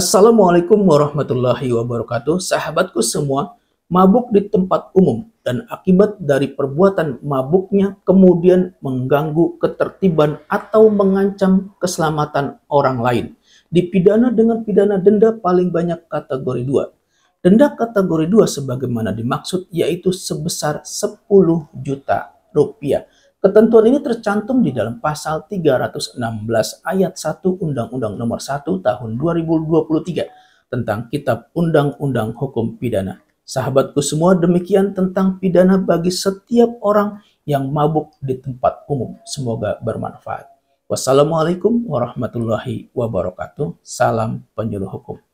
Assalamualaikum warahmatullahi wabarakatuh, sahabatku semua. Mabuk di tempat umum dan akibat dari perbuatan mabuknya kemudian mengganggu ketertiban atau mengancam keselamatan orang lain. Dipidana dengan pidana denda paling banyak kategori 2. Denda kategori 2 sebagaimana dimaksud yaitu sebesar 10 juta rupiah Ketentuan ini tercantum di dalam pasal 316 ayat 1 Undang-Undang Nomor 1 Tahun 2023 tentang Kitab Undang-Undang Hukum Pidana. Sahabatku semua, demikian tentang pidana bagi setiap orang yang mabuk di tempat umum. Semoga bermanfaat. Wassalamualaikum warahmatullahi wabarakatuh. Salam penyuluh hukum.